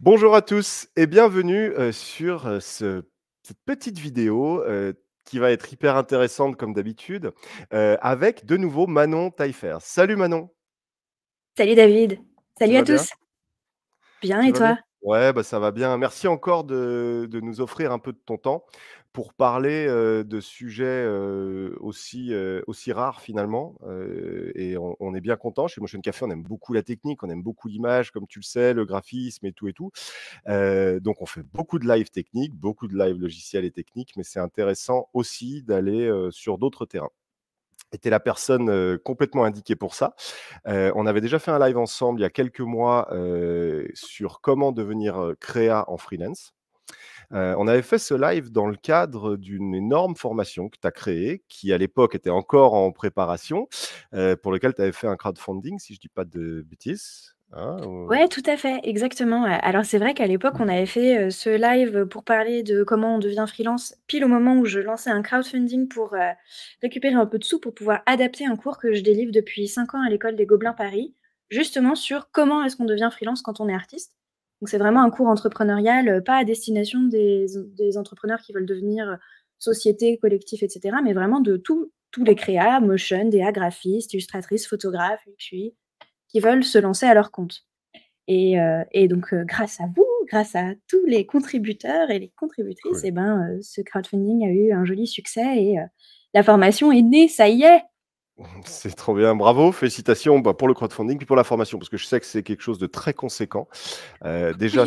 Bonjour à tous et bienvenue euh, sur euh, cette petite vidéo euh, qui va être hyper intéressante comme d'habitude avec de nouveau Manon Taillefer. Salut Manon. Salut David. Salut à tous. Bien, et toi Ouais, bah, ça va bien. Merci encore de, nous offrir un peu de ton temps pour parler de sujets aussi, aussi rares finalement. et on, est bien content. Chez Motion Café, on aime beaucoup la technique, on aime beaucoup l'image, comme tu le sais, le graphisme et tout et tout. donc on fait beaucoup de live technique, beaucoup de live logiciel et technique, mais c'est intéressant aussi d'aller sur d'autres terrains était la personne complètement indiquée pour ça. on avait déjà fait un live ensemble il y a quelques mois sur comment devenir créa en freelance. Euh, on avait fait ce live dans le cadre d'une énorme formation que tu as créée, qui à l'époque était encore en préparation, euh, pour lequel tu avais fait un crowdfunding, si je ne dis pas de bêtises. Hein, oui, ouais, tout à fait, exactement. Alors c'est vrai qu'à l'époque, mmh. on avait fait euh, ce live pour parler de comment on devient freelance, pile au moment où je lançais un crowdfunding pour récupérer un peu de sous pour pouvoir adapter un cours que je délivre depuis 5 ans à l'école des Gobelins Paris, justement sur comment est-ce qu'on devient freelance quand on est artiste. Donc c'est vraiment un cours entrepreneurial, euh, pas à destination des, entrepreneurs qui veulent devenir euh, société, collectif, etc., mais vraiment de tous les créas, motion, DA, graphistes, illustratrices, photographes, qui veulent se lancer à leur compte. Et, euh, donc grâce à vous, grâce à tous les contributeurs et les contributrices, et eh ben, ce crowdfunding a eu un joli succès et la formation est née, ça y est C'est trop bien, bravo, félicitations bah, pour le crowdfunding et pour la formation, parce que je sais que c'est quelque chose de très conséquent. Euh, déjà,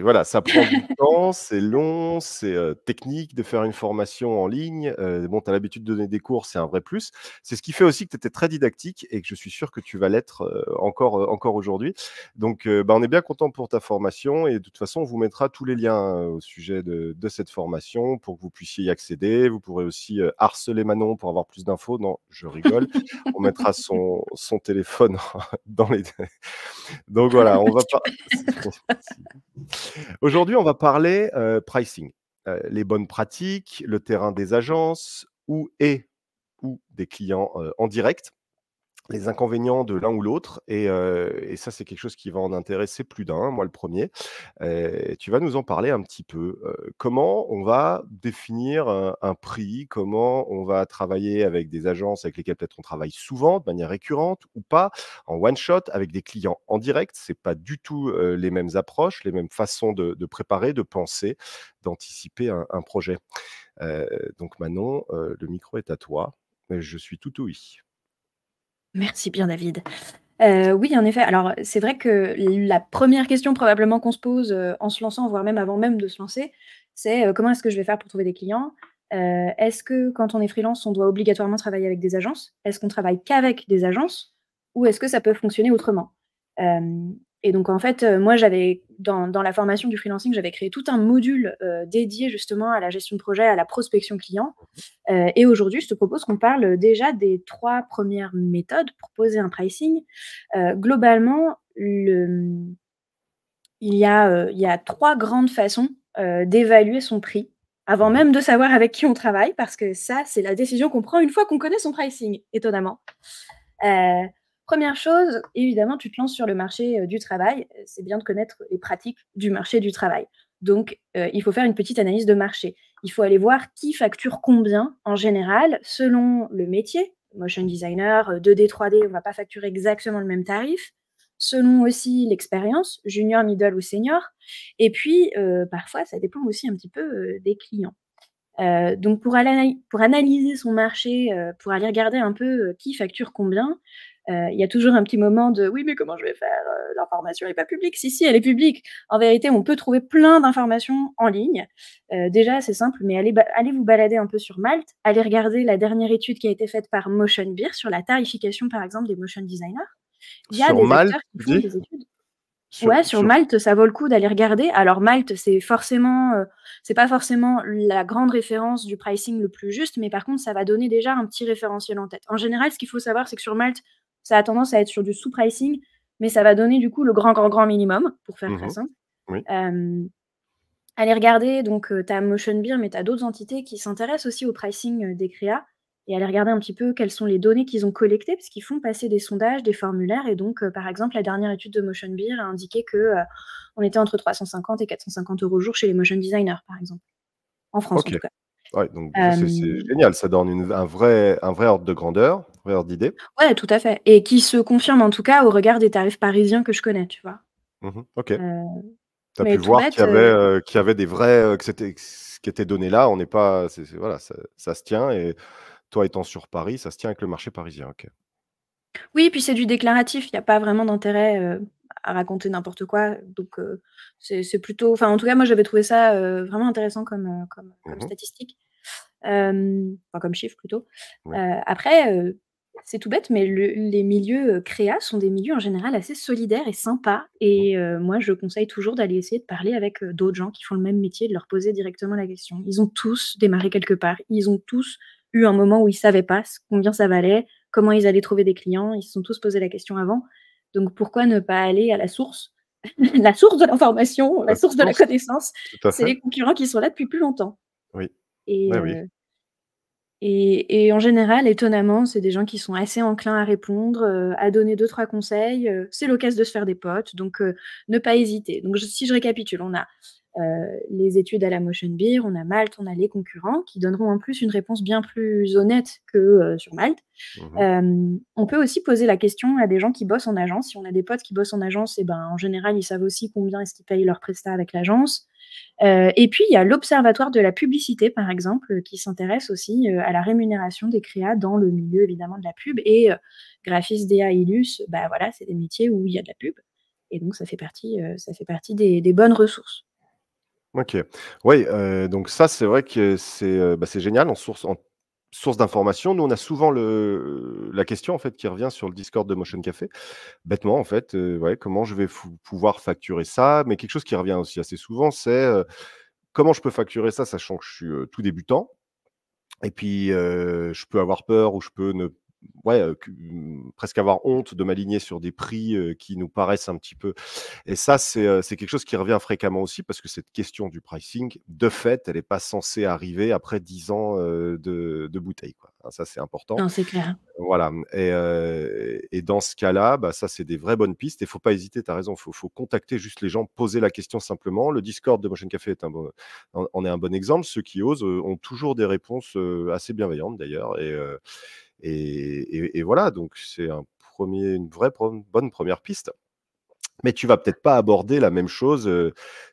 voilà, ça prend du temps, c'est long, c'est euh, technique de faire une formation en ligne. Euh, bon, tu as l'habitude de donner des cours, c'est un vrai plus. C'est ce qui fait aussi que tu étais très didactique et que je suis sûr que tu vas l'être euh, encore, encore aujourd'hui. Donc, bah, on est bien content pour ta formation et de toute façon, on vous mettra tous les liens au sujet de, de, cette formation pour que vous puissiez y accéder. Vous pourrez aussi harceler Manon pour avoir plus d'infos. Non, je rigole. on mettra son, téléphone dans les. Donc voilà, on va Aujourd'hui, on va parler euh, pricing, euh, les bonnes pratiques, le terrain des agences, ou et ou des clients euh, en direct les inconvénients de l'un ou l'autre, euh, et, ça c'est quelque chose qui va en intéresser plus d'un, moi le premier. Euh, tu vas nous en parler un petit peu. Euh, comment on va définir un, prix, comment on va travailler avec des agences avec lesquelles peut-être on travaille souvent, de manière récurrente ou pas, en one shot, avec des clients en direct. C'est pas du tout les mêmes approches, les mêmes façons de, préparer, de penser, d'anticiper un, un, projet. donc Manon, le micro est à toi. Je suis tout ouïe. Merci bien, David. Euh, oui, en effet. Alors, c'est vrai que la première question probablement qu'on se pose euh, en se lançant, voire même avant même de se lancer, c'est euh, comment est-ce que je vais faire pour trouver des clients Est-ce que quand on est freelance, on doit obligatoirement travailler avec des agences Est-ce qu'on travaille qu'avec des agences Ou est-ce que ça peut fonctionner autrement et donc, en fait, euh, moi, j'avais, dans, la formation du freelancing, j'avais créé tout un module euh, dédié justement à la gestion de projet, à la prospection client. Mhm. Euh, et aujourd'hui, je te propose qu'on parle déjà des trois premières méthodes pour poser un pricing. globalement, le, il, y a, il y a trois grandes façons d'évaluer son prix avant même de savoir avec qui on travaille, parce que ça, c'est la décision qu'on prend une fois qu'on connaît son pricing, étonnamment. Première chose, évidemment, tu te lances sur le marché euh, du travail. Euh, c'est bien de connaître les pratiques du marché du travail. Donc, euh, il faut faire une petite analyse de marché. Il faut aller voir qui facture combien en général selon le métier. Motion designer, 2D, 3D, on ne va pas facturer exactement le même tarif. Selon aussi l'expérience, junior, middle ou senior. Et puis, parfois, ça dépend aussi un petit peu des clients. Euh, donc pour, pour, analyser son marché, euh, pour aller regarder un peu euh, qui facture combien, il y a toujours un petit moment de oui mais comment je vais faire L'information n'est pas publique. Si si, elle est publique. En vérité, on peut trouver plein d'informations en ligne. déjà, c'est simple, mais allez, allez, vous balader un peu sur Malte, allez regarder la dernière étude qui a été faite par Motion Beer sur la tarification par exemple des motion designers. y a Malte, ouais, sur, Malte, ça vaut le coup d'aller regarder. Alors Malte, c'est forcément, euh, c'est pas forcément la grande référence du pricing le plus juste, mais par contre, ça va donner déjà un petit référentiel en tête. En général, ce qu'il faut savoir, c'est que sur Malte, ça a tendance à être sur du sous-pricing, mais ça va donner du coup le grand, grand, grand minimum, pour faire mmh allez regarder, donc euh, tu as Motion Beer, mais tu as d'autres entités qui s'intéressent aussi au pricing euh, des créas et aller regarder un petit peu quelles sont les données qu'ils ont collectées, parce qu'ils font passer des sondages, des formulaires. Et donc, euh, par exemple, la dernière étude de Motion Beer a indiqué qu'on euh, était entre 350 et 450 euros jour chez les motion designers, par exemple, en France en tout cas. Ouais, donc c'est euh, génial, ça donne un, vrai, un vrai ordre de grandeur, un vrai ordre d'idée. Ouais, tout à fait. Et qui se confirme en tout cas au regard des tarifs parisiens que je connais, tu vois. Mmh ok. tu as pu voir qu'il y, avait, avait des vrais. que c'était qui était donné là, on n'est pas, voilà, ça, se tient et toi étant sur Paris, ça se tient avec le marché parisien, ok. Oui, puis c'est du déclaratif, il n'y a pas vraiment d'intérêt euh, à raconter n'importe quoi. Donc euh, c'est plutôt. Enfin, en tout cas, moi j'avais trouvé ça euh, vraiment intéressant comme, mmh statistique. enfin, comme chiffre plutôt. après, c'est tout bête, mais les milieux créa sont des milieux en général assez solidaires et sympas. Et moi, je conseille toujours d'aller essayer de parler avec d'autres gens qui font le même métier, de leur poser directement la question. Ils ont tous démarré quelque part. Ils ont tous eu un moment où ils savaient pas combien ça valait, comment ils allaient trouver des clients. Ils se sont tous posé la question avant. Donc pourquoi ne pas aller à la source La source de l'information, la, source, de la connaissance, c'est les concurrents qui sont là depuis plus longtemps. Oui. Euh, et, et, en général, étonnamment, c'est des gens qui sont assez enclins à répondre, euh, à donner deux, trois conseils. Euh, c'est l'occasion de se faire des potes, donc ne pas hésiter. Donc si je récapitule, on a euh, les études à la Motion Beer, on a Malte, on a les concurrents qui donneront en plus une réponse bien plus honnête que euh, sur Malte. Mhm. Euh, on peut aussi poser la question à des gens qui bossent en agence. Si on a des potes qui bossent en agence, et eh ben, en général, ils savent aussi combien est-ce qu'ils payent leur prestat avec l'agence. et puis, il y a l'Observatoire de la publicité, par exemple, qui s'intéresse aussi à la rémunération des créas dans le milieu, évidemment, de la pub. Et Graphis graphiste, DA, Illus, bah, voilà, c'est des métiers où il y a de la pub. Et donc, ça fait partie, ça fait partie des bonnes ressources. OK. Oui, donc ça, c'est vrai que bah, c'est, génial en source en source d'information. Nous, on a souvent la question, en fait, qui revient sur le Discord de Motion Café. Bêtement, en fait, ouais, comment je vais pouvoir facturer ça? Mais quelque chose qui revient aussi assez souvent, c'est, comment je peux facturer ça sachant que je suis, tout débutant? Et puis, je peux avoir peur ou je peux ne pas ouais, mmh, presque avoir honte de m'aligner sur des prix qui nous paraissent un petit peu. Et ça, c'est quelque chose qui revient fréquemment aussi parce que cette question du pricing, de fait, elle n'est pas censée arriver après 10 ans de, de bouteille. Quoi. Hein, ça, c'est important. Non, c'est clair. Voilà. Et, et dans ce cas-là, bah, ça, c'est des vraies bonnes pistes. Et faut pas hésiter, tu as raison. Il faut, faut, contacter juste les gens, poser la question simplement. Le Discord de Motion Café est un bon, en, est un bon exemple. Ceux qui osent ont toujours des réponses assez bienveillantes, d'ailleurs. Et. Et, et, et voilà, donc c'est un premier, une vraie bonne première piste. Mais tu vas peut-être pas aborder la même chose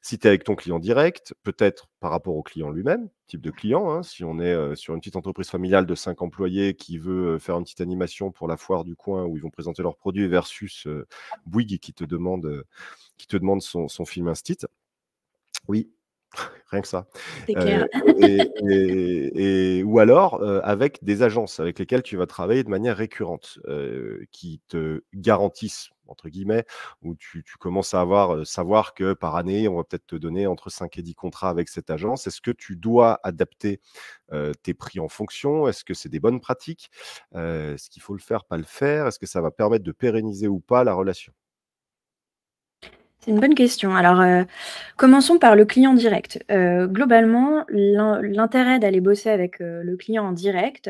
si tu es avec ton client direct, peut-être par rapport au client lui-même, type de client. Hein, si on est sur une petite entreprise familiale de 5 employés qui veut faire une petite animation pour la foire du coin où ils vont présenter leurs produits versus Bouygues qui te demande, qui te demande son, son film Instit. Oui, Rien que ça. Euh, et, ou alors euh, avec des agences avec lesquelles tu vas travailler de manière récurrente, euh, qui te garantissent, entre guillemets, où tu, commences à avoir, savoir que par année, on va peut-être te donner entre 5 et 10 contrats avec cette agence. Est-ce que tu dois adapter tes prix en fonction Est-ce que c'est des bonnes pratiques Est-ce qu'il faut le faire, pas le faire Est-ce que ça va permettre de pérenniser ou pas la relation c'est une bonne question. Alors, euh, commençons par le client direct. Euh, globalement, l'intérêt d'aller bosser avec euh, le client en direct,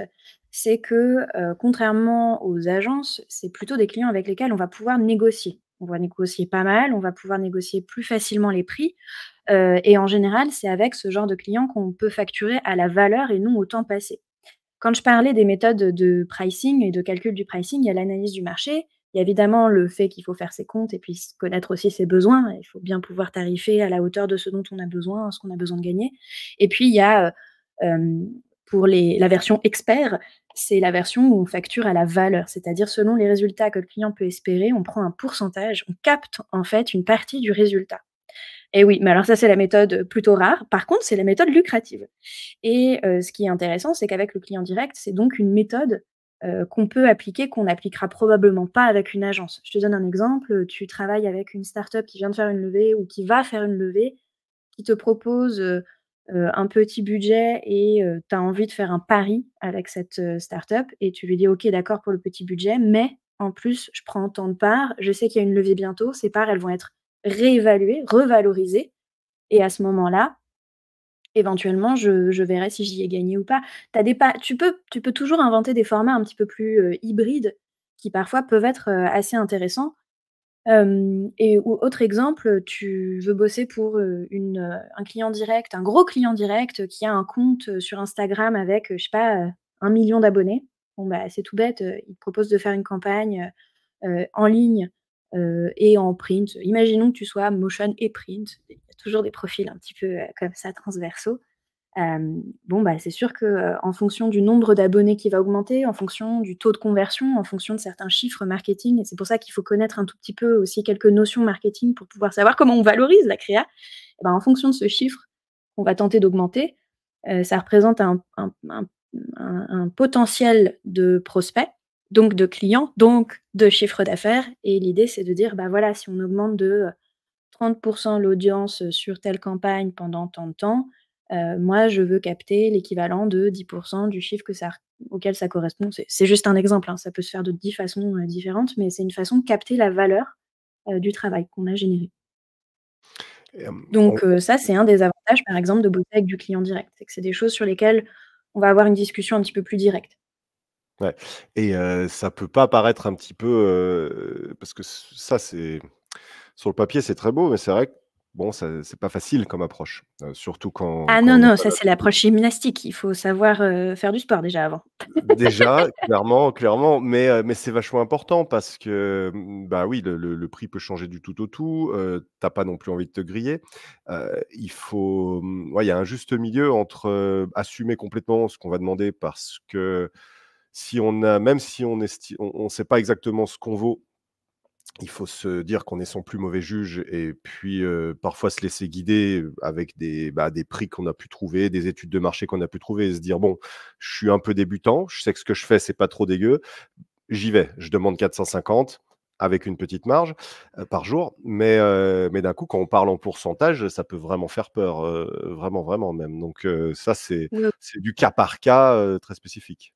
c'est que, contrairement aux agences, c'est plutôt des clients avec lesquels on va pouvoir négocier. On va négocier pas mal, on va pouvoir négocier plus facilement les prix. et en général, c'est avec ce genre de clients qu'on peut facturer à la valeur et non au temps passé. Quand je parlais des méthodes de pricing et de calcul du pricing, il y a l'analyse du marché, évidemment le fait qu'il faut faire ses comptes et puis connaître aussi ses besoins. Il faut bien pouvoir tarifer à la hauteur de ce dont on a besoin, ce qu'on a besoin de gagner. Et puis, il y a euh, pour la version expert, c'est la version où on facture à la valeur, c'est-à-dire selon les résultats que le client peut espérer, on prend un pourcentage, on capte en fait une partie du résultat. Et oui, mais alors ça c'est la méthode plutôt rare. Par contre, c'est la méthode lucrative. Et euh, ce qui est intéressant, c'est qu'avec le client direct, c'est donc une méthode euh, qu'on peut appliquer, qu'on n'appliquera probablement pas avec une agence. Je te donne un exemple, tu travailles avec une start-up qui vient de faire une levée ou qui va faire une levée, qui te propose euh, euh, un petit budget et tu as envie de faire un pari avec cette startup et tu lui dis ok d'accord pour le petit budget, mais en plus je prends tant de parts, je sais qu'il y a une levée bientôt, ces parts elles vont être réévaluées, revalorisées, et à ce moment-là, éventuellement, je, verrai si j'y ai gagné ou pas. As des tu, peux, tu peux toujours inventer des formats un petit peu plus euh, hybrides qui parfois peuvent être euh, assez intéressants. et ou autre exemple, tu veux bosser pour euh, une, un client direct, un gros client direct qui a un compte sur Instagram avec, je sais pas, un million d'abonnés. Bon, bah, c'est tout bête, il te propose de faire une campagne en ligne et en print. Imaginons que tu sois motion et print toujours des profils un petit peu euh, comme ça, transversaux. Euh, bon, bah, c'est sûr que euh, en fonction du nombre d'abonnés qui va augmenter, en fonction du taux de conversion, en fonction de certains chiffres marketing, et c'est pour ça qu'il faut connaître un tout petit peu aussi quelques notions marketing pour pouvoir savoir comment on valorise la créa. Eh ben, en fonction de ce chiffre qu'on va tenter d'augmenter, ça représente un, potentiel de prospects, donc de clients, donc de chiffre d'affaires. Et l'idée, c'est de dire, bah voilà, si on augmente de 30% l'audience sur telle campagne pendant tant de temps, moi, je veux capter l'équivalent de 10% du chiffre que ça, auquel ça correspond. C'est juste un exemple, hein, ça peut se faire de 10 façons différentes, mais c'est une façon de capter la valeur du travail qu'on a généré. Donc ça, c'est un des avantages, par exemple, de bosser avec du client direct. C'est que c'est des choses sur lesquelles on va avoir une discussion un petit peu plus directe. Ouais. Et ça peut pas paraître un petit peu... parce que ça, c'est sur le papier, c'est très beau, mais c'est vrai que bon, c'est pas facile comme approche, euh, surtout quand. Ah non, non, ça c'est l'approche gymnastique. Il faut savoir euh, faire du sport déjà avant. déjà, clairement, clairement, mais, euh, mais c'est vachement important parce que, mmh, bah oui, le, prix peut changer du tout au tout. T'as pas non plus envie de te griller. il faut. Mmh, il y a un juste milieu entre assumer complètement ce qu'on va demander parce que. Si on a, même si on ne on, sait pas exactement ce qu'on vaut, il faut se dire qu'on est son plus mauvais juge et puis parfois se laisser guider avec des, bah, des prix qu'on a pu trouver, des études de marché qu'on a pu trouver et se dire bon, je suis un peu débutant, je sais que ce que je fais, c'est pas trop dégueu, j'y vais, je demande 450 avec une petite marge par jour, mais, mais d'un coup, quand on parle en pourcentage, ça peut vraiment faire peur, vraiment, vraiment même. Donc ça, c'est du cas par cas très spécifique.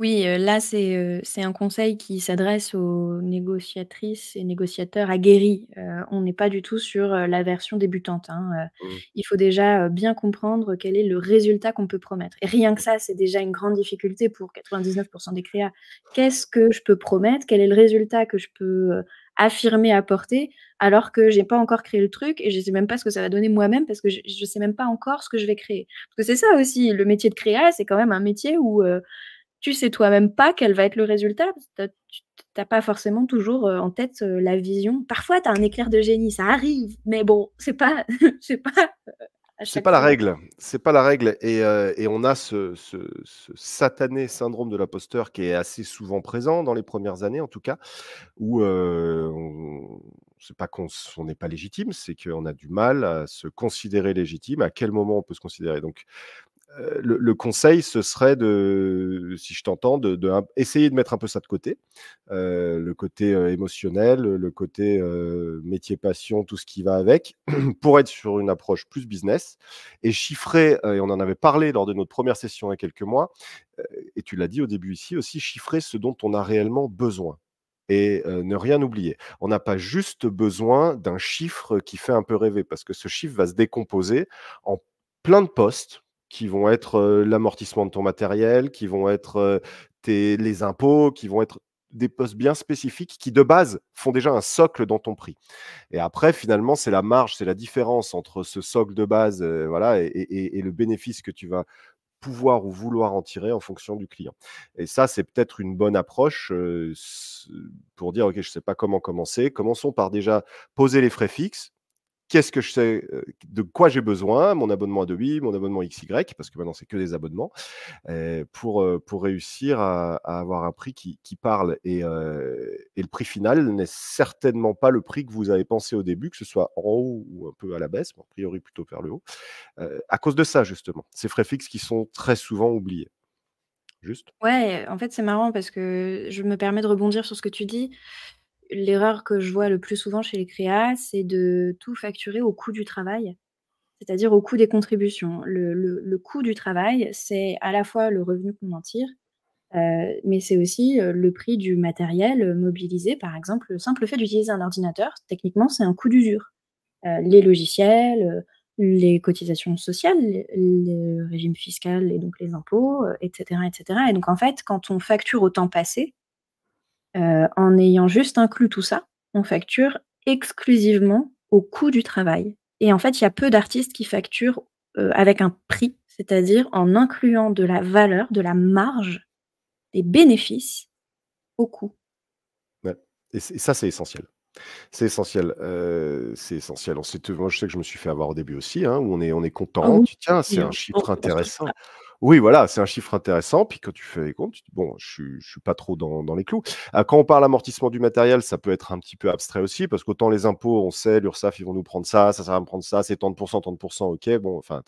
Oui, là, c'est, c'est un conseil qui s'adresse aux négociatrices et négociateurs aguerris. on n'est pas du tout sur, la version débutante, hein, mmh. Il faut déjà, bien comprendre quel est le résultat qu'on peut promettre. Et rien que mmh. ça, c'est déjà une grande difficulté pour 99 des créas. Qu'est-ce que je peux promettre? Quel est le résultat que je peux, affirmer apporter? Alors que j'ai pas encore créé le truc et je sais même pas ce que ça va donner moi-même parce que je ne sais même pas encore ce que je vais créer. Parce que c'est ça aussi, le métier de créa, c'est quand même un métier où, tu sais toi-même pas quel va être le résultat. tu n'as pas forcément toujours euh, en tête euh, la vision. Parfois, tu as un éclair de génie, ça arrive, mais bon, c'est pas, c'est pas. Euh, c'est pas la règle, c'est pas la règle, et, on a ce, satané syndrome de l'imposteur qui est assez souvent présent dans les premières années, en tout cas, où euh, n'est c'est pas qu'on n'est pas légitime, c'est qu'on a du mal à se considérer légitime. À quel moment on peut se considérer euh, le, conseil, ce serait de, si je t'entends, de, de, essayer de mettre un peu ça de côté, euh, le côté euh, émotionnel, le côté métier passion, tout ce qui va avec, pour être sur une approche plus business et chiffrer. et on en avait parlé lors de notre première session il y a quelques mois, et tu l'as dit au début ici aussi, chiffrer ce dont on a réellement besoin et ne rien oublier. On n'a pas juste besoin d'un chiffre qui fait un peu rêver, parce que ce chiffre va se décomposer en plein de postes qui vont être l'amortissement de ton matériel, qui vont être les impôts, qui vont être des postes bien spécifiques qui, de base, font déjà un socle dans ton prix. Et après, finalement, c'est la marge, c'est la différence entre ce socle de base voilà, et, le bénéfice que tu vas pouvoir ou vouloir en tirer en fonction du client. Et ça, c'est peut-être une bonne approche pour dire, OK, je ne sais pas comment commencer. Commençons par déjà poser les frais fixes, qu'est-ce que je sais, de quoi j'ai besoin, mon abonnement Adobe, mon abonnement XY, parce que maintenant c'est que des abonnements, pour, pour réussir à, avoir un prix qui, parle. Et, le prix final n'est certainement pas le prix que vous avez pensé au début, que ce soit en haut ou un peu à la baisse, mais a priori plutôt vers le haut, à cause de ça justement, ces frais fixes qui sont très souvent oubliés. Juste. Ouais, en fait c'est marrant parce que je me permets de rebondir sur ce que tu dis l'erreur que je vois le plus souvent chez les créas, c'est de tout facturer au coût du travail, c'est-à-dire au coût des contributions. Le, coût du travail, c'est à la fois le revenu qu'on en tire, euh, mais c'est aussi euh, le prix du matériel mobilisé. Par exemple, le simple fait d'utiliser un ordinateur, techniquement, c'est un coût d'usure. Euh, les logiciels, les cotisations sociales, le régime fiscal et donc les impôts, etc., etc. Et donc, en fait, quand on facture au temps passé, euh, en ayant juste inclus tout ça, on facture exclusivement au coût du travail. Et en fait, il y a peu d'artistes qui facturent euh, avec un prix, c'est-à-dire en incluant de la valeur, de la marge, des bénéfices au coût. Et, ça, c'est essentiel. C'est essentiel. Euh, c'est essentiel. moi, je sais que je me suis fait avoir au début aussi, hein, où on est, on est content. Ah tiens, c'est un chiffre intéressant. Oui, voilà, c'est un chiffre intéressant. Puis quand tu fais les comptes, bon, je ne suis pas trop dans, les clous. Ah, quand on parle amortissement du matériel, ça peut être un petit peu abstrait aussi, parce qu'autant les impôts, on sait, l'Ursaf, ils vont nous prendre ça, ça, ça va me prendre ça, c'est 30%, 30%, ok, bon, enfin,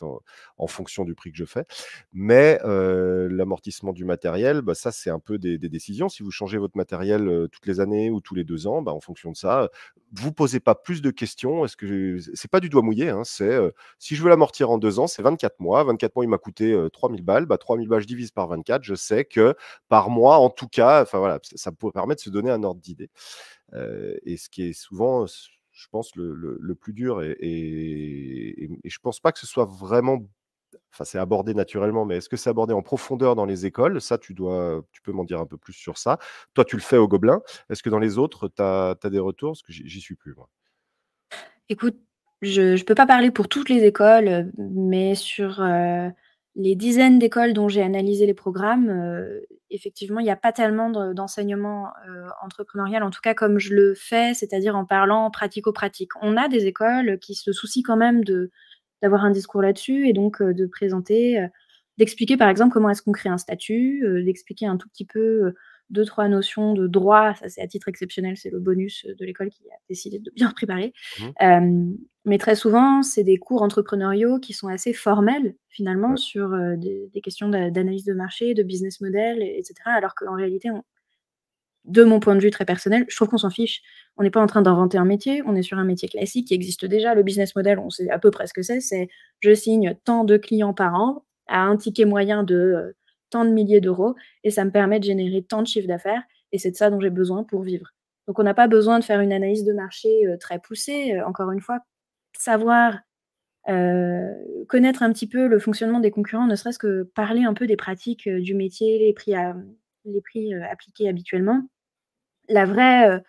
en fonction du prix que je fais. Mais euh, l'amortissement du matériel, bah, ça, c'est un peu des, décisions. Si vous changez votre matériel euh, toutes les années ou tous les deux ans, bah, en fonction de ça, euh, vous posez pas plus de questions. ce que c'est pas du doigt mouillé, hein, c'est si je veux l'amortir en deux ans, c'est 24 mois. 24 mois, il m'a coûté millions 3000 balles, 3000 bah, balles, je divise par 24, je sais que par mois, en tout cas, enfin voilà, ça peut permettre de se donner un ordre d'idée. et ce qui est souvent je pense, le, plus dur. Et, et, et, je pense pas que ce soit vraiment. Enfin, c'est abordé naturellement, mais est-ce que c'est abordé en profondeur dans les écoles Ça, tu, dois, tu peux m'en dire un peu plus sur ça. Toi, tu le fais au Gobelin. Est-ce que dans les autres, tu as, des retours Parce que j'y suis plus, moi. Écoute, je ne peux pas parler pour toutes les écoles, mais sur les dizaines d'écoles dont j'ai analysé les programmes, euh, effectivement, il n'y a pas tellement d'enseignement euh, entrepreneurial, en tout cas comme je le fais, c'est-à-dire en parlant pratico-pratique. On a des écoles qui se soucient quand même de d'avoir un discours là-dessus et donc euh, de présenter, d'expliquer par exemple comment est-ce qu'on crée un statut, d'expliquer un tout petit peu deux, trois notions de droit, ça c'est à titre exceptionnel, c'est le bonus de l'école qui a décidé de bien préparer. Mmh mais très souvent, c'est des cours entrepreneuriaux qui sont assez formels, finalement, sur euh, des, questions d'analyse de marché, de business model, etc. Alors qu'en réalité, de mon point de vue très personnel, je trouve qu'on s'en fiche. On n'est pas en train d'inventer un métier, on est sur un métier classique qui existe déjà. Le business model, on sait à peu près ce que c'est. C'est je signe tant de clients par an à un ticket moyen de euh, tant de milliers d'euros et ça me permet de générer tant de chiffres d'affaires et c'est de ça dont j'ai besoin pour vivre. Donc on n'a pas besoin de faire une analyse de marché euh, très poussée. encore une fois, savoir euh, connaître un petit peu le fonctionnement des concurrents, ne serait-ce que parler un peu des pratiques euh, du métier, les prix, les prix euh, appliqués habituellement. La vraie,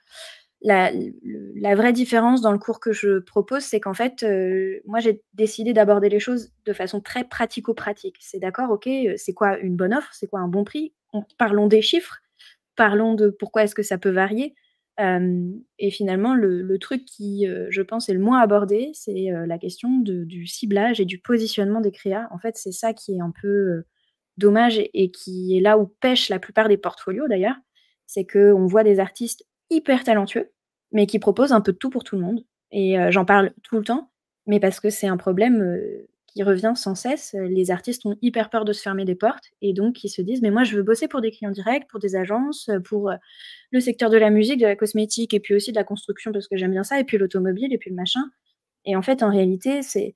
différence dans le cours que je propose, c'est qu'en fait, moi, j'ai décidé d'aborder les choses de façon très pratico-pratique. C'est d'accord, ok, c'est quoi une bonne offre, c'est quoi un bon prix Parlons des chiffres, parlons de pourquoi est-ce que ça peut varier, et finalement, le, truc qui, euh, je pense, est le moins abordé, c'est euh, la question du ciblage et du positionnement des créas. En fait, c'est ça qui est un peu euh, dommage et, qui est là où pêche la plupart des portfolios d'ailleurs. C'est qu'on voit des artistes hyper talentueux, mais qui proposent un peu de tout pour tout le monde. Et j'en parle tout le temps, mais parce que c'est un problème qui revient sans cesse. Euh, les artistes ont hyper peur de se fermer des portes et donc ils se disent mais moi je veux bosser pour des clients directs, pour des agences, euh, pour euh, le secteur de la musique, de la cosmétique et puis aussi de la construction parce que j'aime bien ça et puis l'automobile et puis le machin. Et en fait en réalité c'est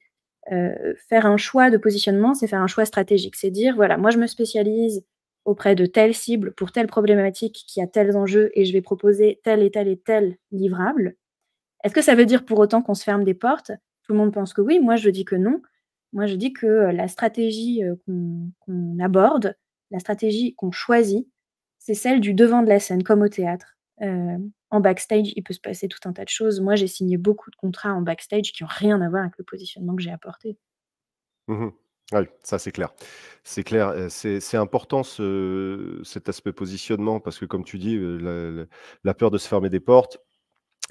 faire un choix de positionnement, c'est faire un choix stratégique, c'est dire voilà moi je me spécialise auprès de telle cible pour telle problématique qui a tels enjeux et je vais proposer tel et tel et tel livrable. Est-ce que ça veut dire pour autant qu'on se ferme des portes Tout le monde pense que oui, moi je dis que non. Moi, je dis que la stratégie qu'on aborde, la stratégie qu'on choisit, c'est celle du devant de la scène, comme au théâtre. en backstage, il peut se passer tout un tas de choses. Moi, j'ai signé beaucoup de contrats en backstage qui n'ont rien à voir avec le positionnement que j'ai apporté. Mmh oui, ça c'est clair. C'est clair. C'est important cet aspect positionnement parce que, comme tu dis, la peur de se fermer des portes,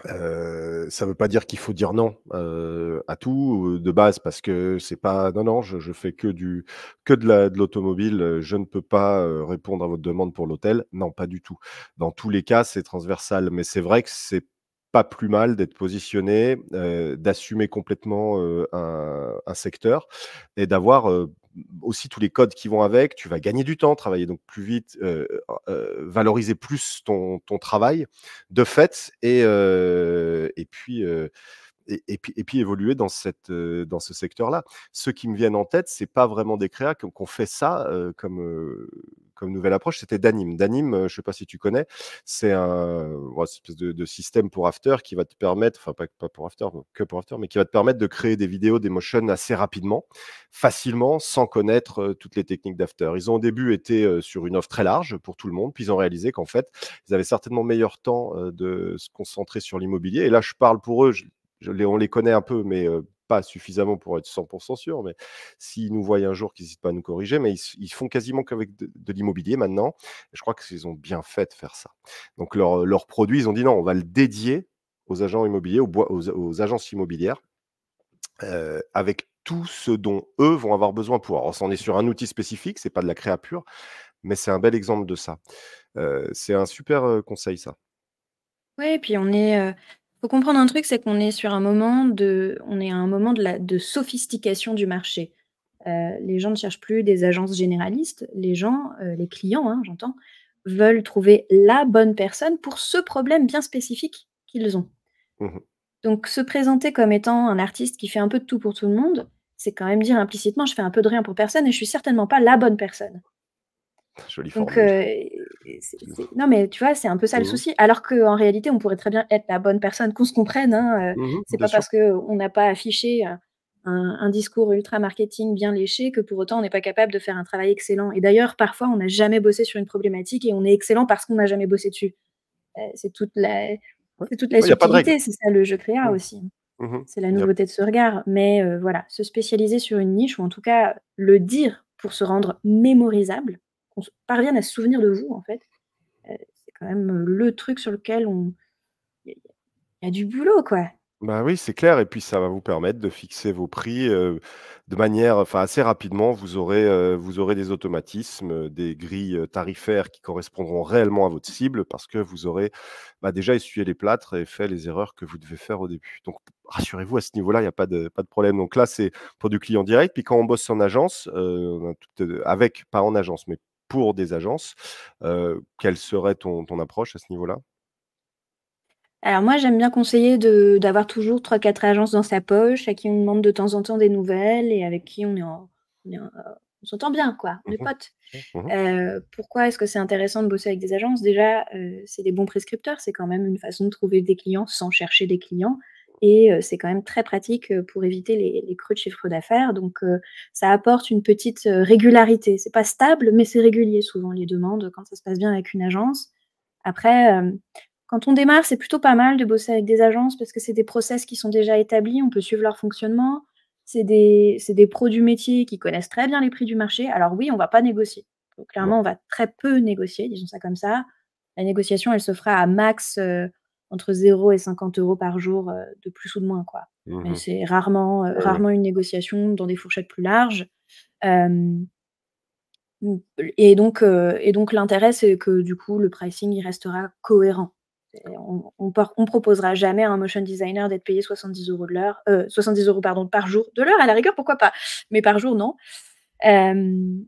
euh, ça ne veut pas dire qu'il faut dire non euh, à tout euh, de base parce que c'est pas non non je, je, fais que du que de l'automobile euh, je ne peux pas répondre à votre demande pour l'hôtel non pas du tout dans tous les cas c'est transversal mais c'est vrai que c'est pas plus mal d'être positionné euh, d'assumer complètement un, un, secteur et d'avoir aussi tous les codes qui vont avec, tu vas gagner du temps, travailler donc plus vite, euh, euh, euh, valoriser plus ton, ton, travail de fait, et, et puis et, puis, évoluer dans, cette, euh, dans ce secteur-là. Ceux qui me viennent en tête, c'est pas vraiment des créas qui fait ça euh, comme, euh, comme nouvelle approche, c'était Danim. Danim, je sais pas si tu connais, c'est un espèce de, système pour After qui va te permettre, enfin pas, pour After, que pour After, mais qui va te permettre de créer des vidéos, des motions assez rapidement, facilement, sans connaître toutes les techniques d'After. Ils ont au début été sur une offre très large pour tout le monde, puis ils ont réalisé qu'en fait, ils avaient certainement meilleur temps de se concentrer sur l'immobilier. Et là, je parle pour eux, on les connaît un peu, mais pas suffisamment pour être 100% sûr, mais s'ils nous voient un jour, qu'ils n'hésitent pas à nous corriger, mais ils, ne font quasiment qu'avec de, l'immobilier maintenant. je crois qu'ils ont bien fait de faire ça. Donc leurs leur produits, ils ont dit non, on va le dédier aux agents immobiliers, aux, agences immobilières, avec tout ce dont eux vont avoir besoin pour. Alors, on est sur un outil spécifique, c'est pas de la créa pure, mais c'est un bel exemple de ça. c'est un super conseil, ça. Oui, et puis on est, faut comprendre un truc, c'est qu'on est sur un moment de, on est à un moment de, la, de sophistication du marché. Euh, les gens ne cherchent plus des agences généralistes. Les gens, euh, les clients, hein, j'entends, veulent trouver la bonne personne pour ce problème bien spécifique qu'ils ont. Mmh Donc, se présenter comme étant un artiste qui fait un peu de tout pour tout le monde, c'est quand même dire implicitement, je fais un peu de rien pour personne et je suis certainement pas la bonne personne. Donc, euh, non, mais tu vois, c'est un peu ça le mmh souci. Alors qu'en réalité, on pourrait très bien être la bonne personne, qu'on se comprenne. Hein. Euh, mmh c'est pas parce parce qu'on n'a pas affiché euh, un, discours ultra marketing bien léché que pour autant on n'est pas capable de faire un travail excellent. Et d'ailleurs, parfois, on n'a jamais bossé sur une problématique et on est excellent parce qu'on n'a jamais bossé dessus. c'est toute la, c'est toute la ouais, c'est ça le jeu créa mmh. aussi. C'est la nouveauté de ce regard. Mais voilà, se spécialiser sur une niche, ou en tout cas le dire pour se rendre mémorisable, qu'on à se souvenir de vous, en fait, euh, c'est quand même euh, le truc sur lequel on. Il y, a du boulot, quoi. Bah oui, c'est clair. Et puis, ça va vous permettre de fixer vos prix euh, de manière, assez rapidement. Vous aurez, vous aurez des automatismes, des grilles tarifaires qui correspondront réellement à votre cible parce que vous aurez bah, déjà essuyé les plâtres et fait les erreurs que vous devez faire au début. Donc, rassurez-vous, à ce niveau-là, il n'y a pas de, pas de problème. Donc là, c'est pour du client direct. Puis quand on bosse en agence, avec, pas en agence, mais des agences. Euh, quelle serait ton, approche à ce niveau-là alors moi, j'aime bien conseiller d'avoir toujours trois, quatre agences dans sa poche, à qui on demande de temps en temps des nouvelles et avec qui on est on s'entend bien, quoi, on mmh potes. Mmh mmh euh, pourquoi est-ce que c'est intéressant de bosser avec des agences Déjà, euh, c'est des bons prescripteurs, c'est quand même une façon de trouver des clients sans chercher des clients et euh, c'est quand même très pratique euh, pour éviter les, creux de chiffre d'affaires. Donc euh, ça apporte une petite régularité. C'est pas stable, mais c'est régulier souvent les demandes quand ça se passe bien avec une agence. Après, quand on démarre, c'est plutôt pas mal de bosser avec des agences parce que c'est des process qui sont déjà établis, on peut suivre leur fonctionnement. C'est des, des, pros du métier qui connaissent très bien les prix du marché. Alors oui, on va pas négocier. Donc, clairement, on va très peu négocier, disons ça comme ça. La négociation, elle se fera à max entre 0 et 50 euros par jour euh, de plus ou de moins. quoi. Mmh c'est rarement, euh, ah rarement une négociation dans des fourchettes plus larges. et donc, euh, et donc l'intérêt, c'est que du coup, le pricing il restera cohérent. On, on, on, proposera jamais à un motion designer d'être payé 70 euros de l'heure, 70 euros pardon par jour de l'heure à la rigueur, pourquoi pas, mais par jour non.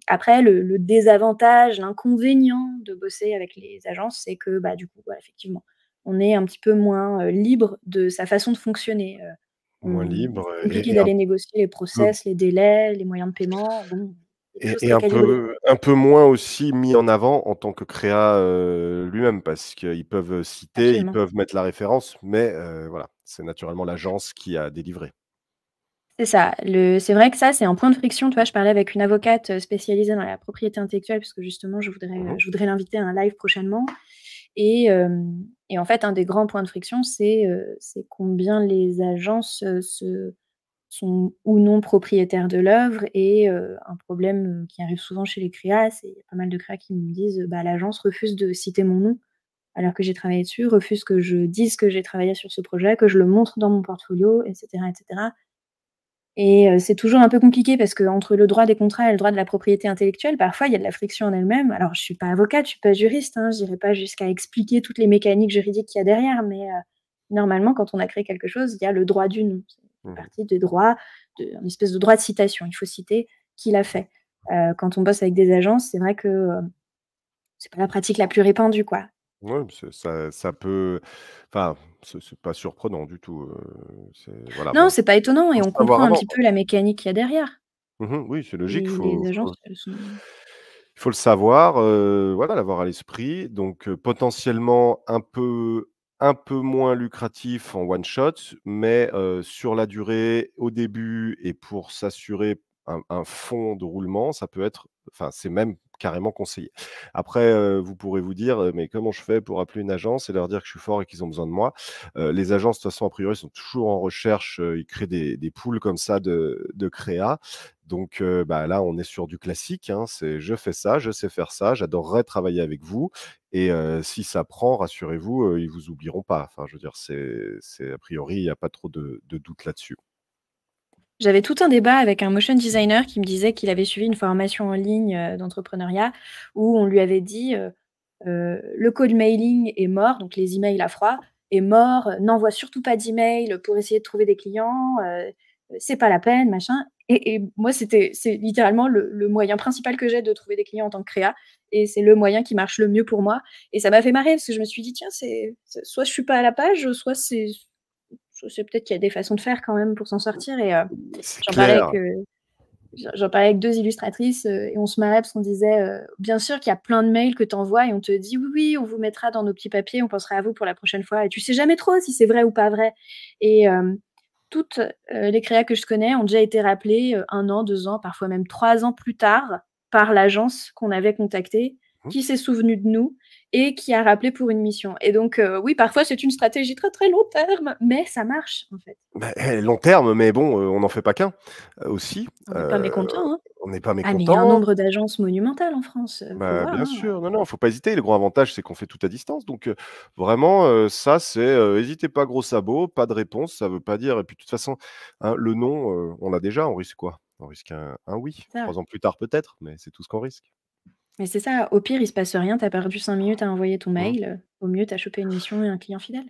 après, le, désavantage, l'inconvénient de bosser avec les agences, c'est que bah, du coup, effectivement, on est un petit peu moins euh, libre de sa façon de fonctionner. Euh. moins libre. est compliqué d'aller négocier les process, les délais, les moyens de paiement. et, un, peu, un, peu, moins aussi mis en avant en tant que créa euh, lui-même, parce qu'ils peuvent citer, ils peuvent mettre la référence, mais voilà, c'est naturellement l'agence qui a délivré. C'est ça. C'est vrai que ça, c'est un point de friction. je parlais avec une avocate spécialisée dans la propriété intellectuelle, parce que justement, je voudrais, mmh je voudrais l'inviter à un live prochainement. Euh, et, en fait, un des grands points de friction, c'est euh, combien les agences euh, sont ou non propriétaires de l'œuvre. Et un problème qui arrive souvent chez les créas, c'est qu'il y a pas mal de créas qui me disent bah, l'agence refuse de citer mon nom alors que j'ai travaillé dessus, refuse que je dise que j'ai travaillé sur ce projet, que je le montre dans mon portfolio, etc. etc. Et euh, c'est toujours un peu compliqué parce que entre le droit des contrats et le droit de la propriété intellectuelle, parfois il y a de la friction en elle-même. Alors je ne suis pas avocate, je ne suis pas juriste, hein, je n'irai pas jusqu'à expliquer toutes les mécaniques juridiques qu'il y a derrière, mais euh, normalement quand on a créé quelque chose, il y a le droit du nom, une mmh. partie des droits, une espèce de droit de citation. Il faut citer qui l'a fait. Euh, quand on bosse avec des agences, c'est vrai que c'est pas la pratique la plus répandue, quoi. Oui, ça, ça peut. Enfin, c'est pas surprenant du tout. voilà, Non, ce c'est pas étonnant et on comprend un petit peu la mécanique qu'il y a derrière. Mmh oui, c'est logique. il faut le savoir, voilà, l'avoir à l'esprit. Donc potentiellement un peu un peu moins lucratif en one shot, mais sur la durée, au début et pour s'assurer un, un fond de roulement, ça peut être, enfin c'est même carrément conseillé. Après, vous pourrez vous dire, mais comment je fais pour appeler une agence et leur dire que je suis fort et qu'ils ont besoin de moi Les agences, de toute façon, a priori, sont toujours en recherche. ils créent des, des poules comme ça de, de créa. Donc bah, là, on est sur du classique. Hein, c'est je fais ça, je sais faire ça, j'adorerais travailler avec vous. Et si ça prend, rassurez-vous, ils vous oublieront pas. Enfin, je veux dire, c'est a priori, il n'y a pas trop de, de doute là-dessus. J'avais tout un débat avec un motion designer qui me disait qu'il avait suivi une formation en ligne euh, d'entrepreneuriat où on lui avait dit euh, euh, le code mailing est mort, donc les emails à froid est mort, n'envoie surtout pas d'email pour essayer de trouver des clients, c'est pas la peine, machin. Et, moi, c'était c'est littéralement le, moyen principal que j'ai de trouver des clients en tant que créa, et c'est le moyen qui marche le mieux pour moi. Et ça m'a fait marrer parce que je me suis dit tiens, c'est soit je suis pas à la page, soit c'est je sais peut-être qu'il y a des façons de faire quand même pour s'en sortir. Et euh, euh, j'en parlais, avec deux illustratrices euh, et on se marrait parce qu'on disait bien sûr qu'il y a plein de mails que tu envoies et on te dit oui, oui, on vous mettra dans nos petits papiers, on pensera à vous pour la prochaine fois. Et tu sais jamais trop si c'est vrai ou pas vrai. Et toutes les créas que je connais ont déjà été rappelées un an, deux ans, parfois même trois ans plus tard par l'agence qu'on avait contactée, mmh. qui s'est souvenue de nous et qui a rappelé pour une mission. Et donc, euh, oui, parfois, c'est une stratégie très, très long terme, mais ça marche, en fait. Bah, long terme, mais bon, euh, on n'en fait pas qu'un euh, aussi. On n'est pas mécontent. Hein. On n'est pas ah, mécontent. il y a un nombre d'agences monumentales en France. Bah, bien hein. sûr, non, non, il ne faut pas hésiter. Le gros avantage, c'est qu'on fait tout à distance. Donc, vraiment, ça, c'est n'hésitez pas, gros sabot, pas de réponse, ça ne veut pas dire. Et puis, de toute façon, hein, le non, on l'a déjà, on risque quoi on risque un oui. Trois ans plus tard, peut-être, mais c'est tout ce qu'on risque. Mais c'est ça, au pire, il se passe rien, tu as perdu 5 minutes à envoyer ton mmh. mail, euh, au mieux, tu as chopé une mission et un client fidèle.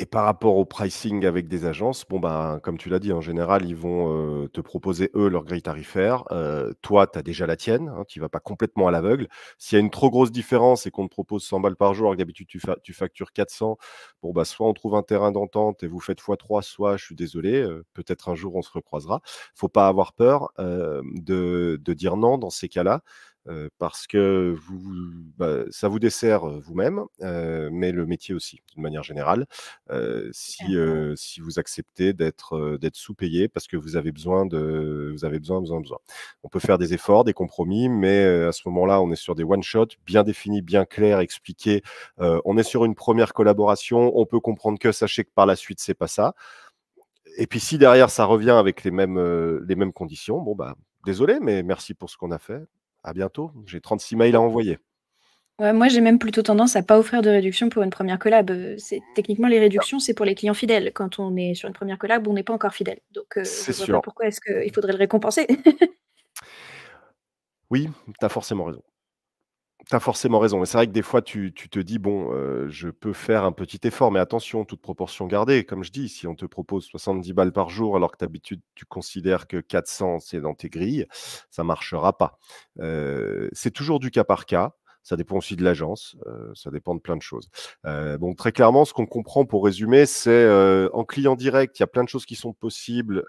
Et par rapport au pricing avec des agences, bon ben, comme tu l'as dit, en général, ils vont euh, te proposer, eux, leur grille tarifaire. Euh, toi, tu as déjà la tienne, hein, tu ne vas pas complètement à l'aveugle. S'il y a une trop grosse différence et qu'on te propose 100 balles par jour, alors d'habitude, tu, factures 400, bon, ben, soit on trouve un terrain d'entente et vous faites x3, soit je suis désolé, peut-être un jour on se recroisera. faut pas avoir peur de dire non dans ces cas-là. Euh, parce que bah, ça vous dessert euh, vous-même, euh, mais le métier aussi, de manière générale, si, vous acceptez d'être sous-payé parce que vous avez besoin de, vous avez besoin, besoin, besoin. On peut faire des efforts, des compromis, mais à ce moment-là, on est sur des one-shots bien définis, bien clairs, expliqués. on est sur une première collaboration. On peut comprendre que sachez que par la suite, c'est pas ça. Et puis si derrière ça revient avec les mêmes, les mêmes conditions, bon bah désolé, mais merci pour ce qu'on a fait à bientôt. J'ai 36 mails à envoyer. moi, j'ai même plutôt tendance à pas offrir de réduction pour une première collab. Euh, c'est techniquement les réductions, c'est pour les clients fidèles. Quand on est sur une première collab, on n'est pas encore fidèle. Donc, euh, pourquoi est-ce qu'il faudrait le récompenser Oui, tu as forcément raison tu as forcément raison. Mais c'est vrai que des fois, tu, te dis, bon, euh, je peux faire un petit effort, mais attention, toute proportion gardée. Comme je dis, si on te propose 70 balles par jour, alors que d'habitude, tu considères que 400, c'est dans tes grilles, ça marchera pas. Euh, c'est toujours du cas par cas. Ça dépend aussi de l'agence, ça dépend de plein de choses. très clairement, ce qu'on comprend pour résumer, c'est en client direct, il y a plein de choses qui sont possibles.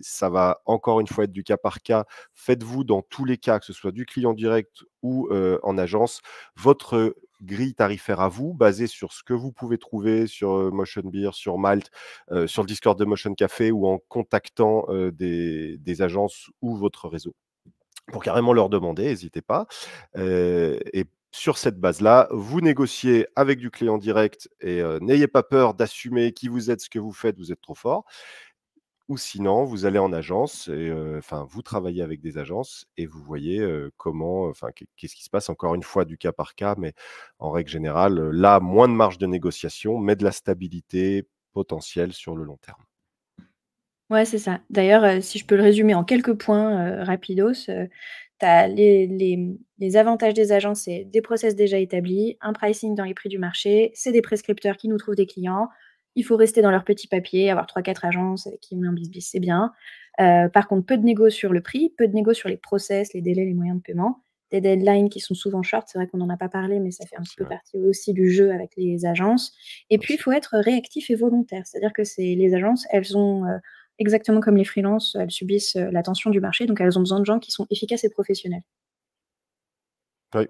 ça va encore une fois être du cas par cas. Faites-vous dans tous les cas, que ce soit du client direct ou en agence, votre grille tarifaire à vous, basée sur ce que vous pouvez trouver sur Motion Beer, sur Malte, sur le Discord de Motion Café ou en contactant des agences ou votre réseau pour carrément leur demander, n'hésitez pas. et sur cette base-là, vous négociez avec du client direct et n'ayez pas peur d'assumer qui vous êtes, ce que vous faites, vous êtes trop fort ou sinon vous allez en agence et enfin vous travaillez avec des agences et vous voyez comment enfin qu'est-ce qui se passe encore une fois du cas par cas mais en règle générale là moins de marge de négociation mais de la stabilité potentielle sur le long terme. Ouais, c'est ça. D'ailleurs, euh, si je peux le résumer en quelques points, euh, rapidos, euh, tu as mmh, les avantages des agences, c'est des process déjà établis, un pricing dans les prix du marché, c'est des prescripteurs qui nous trouvent des clients. Il faut rester dans leur petit papier, avoir 3-4 agences qui ont un bis bis c'est bien. par contre, peu de négo sur le prix, peu de négo sur les process, les délais, les moyens de paiement, des deadlines qui sont souvent short. C'est vrai qu'on n'en a pas parlé, mais ça fait un petit peu partie aussi du jeu avec les agences. Et puis, il faut être réactif et volontaire. C'est-à-dire que les agences, elles ont, exactement comme les freelances, elles subissent euh, la tension du marché, donc elles ont besoin de gens qui sont efficaces et professionnels.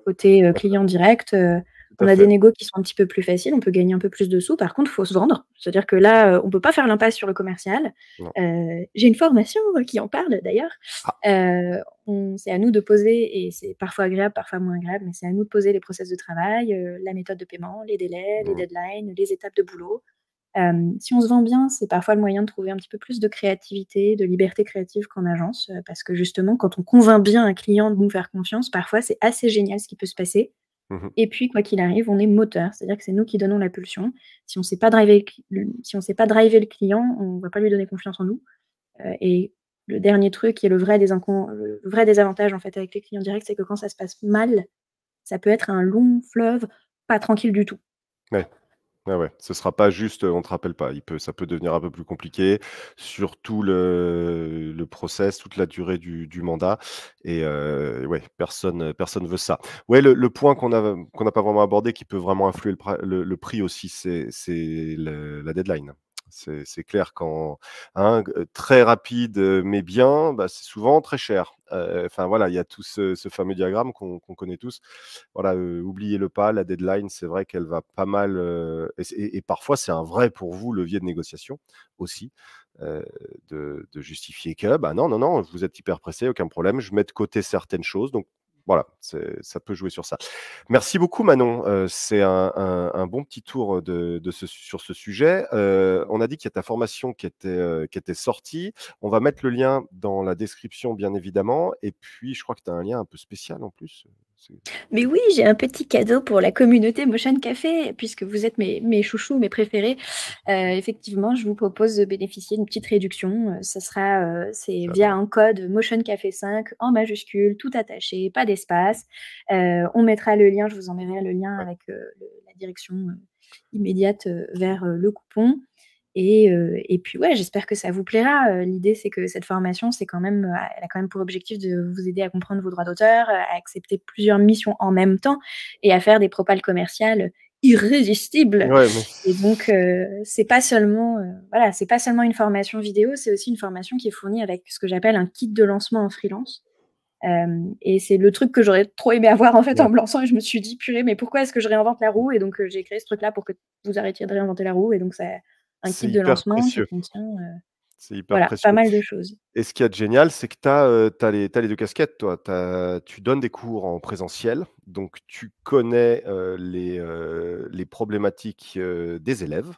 Côté euh, client direct, euh, on a des négos qui sont un petit peu plus faciles, on peut gagner un peu plus de sous. Par contre, il faut se vendre. C'est-à-dire que là, on ne peut pas faire l'impasse sur le commercial. J'ai une formation qui en parle d'ailleurs. Ah. c'est à nous de poser, et c'est parfois agréable, parfois moins agréable, mais c'est à nous de poser les process de travail, la méthode de paiement, les délais, les mmh. deadlines, les étapes de boulot. Euh, si on se vend bien, c'est parfois le moyen de trouver un petit peu plus de créativité, de liberté créative qu'en agence, euh, parce que justement, quand on convainc bien un client de nous faire confiance, parfois c'est assez génial ce qui peut se passer. Mmh et puis, quoi qu'il arrive, on est moteur, c'est-à-dire que c'est nous qui donnons la pulsion. Si on sait pas driver, si on sait pas driver le client, on ne va pas lui donner confiance en nous. Euh, et le dernier truc qui est le vrai, vrai désavantage en fait avec les clients directs, c'est que quand ça se passe mal, ça peut être un long fleuve pas tranquille du tout. Ouais. Ce ah ouais, ce sera pas juste, on te rappelle pas. Il peut, ça peut devenir un peu plus compliqué sur tout le, process, toute la durée du, mandat. Et ouais, personne, personne veut ça. Ouais, le, point qu'on qu'on n'a pas vraiment abordé, qui peut vraiment influer le prix aussi, c'est la deadline. C'est clair quand hein, très rapide mais bien, bah, c'est souvent très cher. Enfin voilà, il y a tout ce, fameux diagramme qu'on connaît tous. Voilà, oubliez le pas, la deadline, c'est vrai qu'elle va pas mal. et, parfois, c'est un vrai pour vous levier de négociation aussi. De, justifier que, bah non, non, non, vous êtes hyper pressé, aucun problème, je mets de côté certaines choses, donc voilà, ça peut jouer sur ça. Merci beaucoup, Manon. Euh, c'est un, bon petit tour euh, sur ce sujet. Euh, on a dit qu'il y a ta formation qui était, qui était sortie. On va mettre le lien dans la description, bien évidemment. Et puis, je crois que tu as un lien un peu spécial en plus. Mais oui, j'ai un petit cadeau pour la communauté Motion Café, puisque vous êtes mes, chouchous, mes préférés. Euh, effectivement, je vous propose de bénéficier d'une petite réduction. Ce euh, sera euh, c'est via un code Motion Café 5 en majuscule, tout attaché, pas d'espace. on mettra le lien, je vous enverrai le lien avec la direction immédiate vers le coupon. Euh, et, puis ouais, j'espère que ça vous plaira. Euh, l'idée, c'est que cette formation, c'est quand même, euh, elle a quand même pour objectif de vous aider à comprendre vos droits d'auteur, à accepter plusieurs missions en même temps et à faire des propales commerciales irrésistibles. Et donc, c'est pas seulement, voilà, c'est pas seulement une formation vidéo, c'est aussi une formation qui est fournie avec ce que j'appelle un kit de lancement en freelance. et c'est le truc que j'aurais trop aimé avoir en fait en me lançant et je me suis dit purée mais pourquoi est-ce que je réinvente la roue et donc j'ai créé ce truc là pour que vous arrêtiez de réinventer la roue et donc ça un kit de lancement précieux. Euh, voilà, pas mal de choses. Et ce qu'il est de génial, c'est que tu as, as, les deux casquettes. Toi. tu donnes des cours en présentiel, donc tu connais euh, les, euh, les, problématiques des élèves.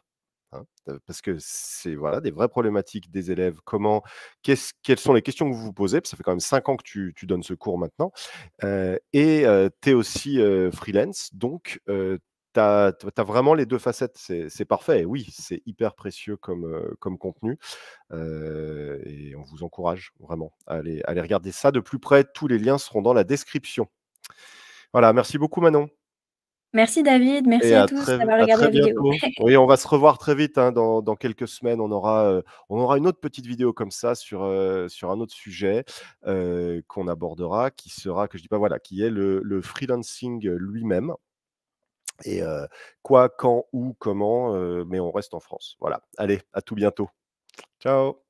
Hein, parce que c'est voilà, des vraies problématiques des élèves. Comment, quelles sont les questions que vous vous posez Ça fait quand même cinq ans que tu, tu donnes ce cours maintenant. et tu es aussi freelance, donc tu as, vraiment les deux facettes, c'est parfait. oui, c'est hyper précieux comme, contenu. et on vous encourage vraiment à aller, à regarder ça de plus près. Tous les liens seront dans la description. Voilà, merci beaucoup Manon. Merci David, merci à, tous d'avoir regardé la vidéo. oui, on va se revoir très vite. Hein, dans, quelques semaines, on aura, on aura une autre petite vidéo comme ça sur, sur un autre sujet qu'on abordera, qui sera, que je dis pas, voilà, qui est le freelancing lui-même. Et euh, quoi, quand, où, comment, euh, mais on reste en France. Voilà. Allez, à tout bientôt. Ciao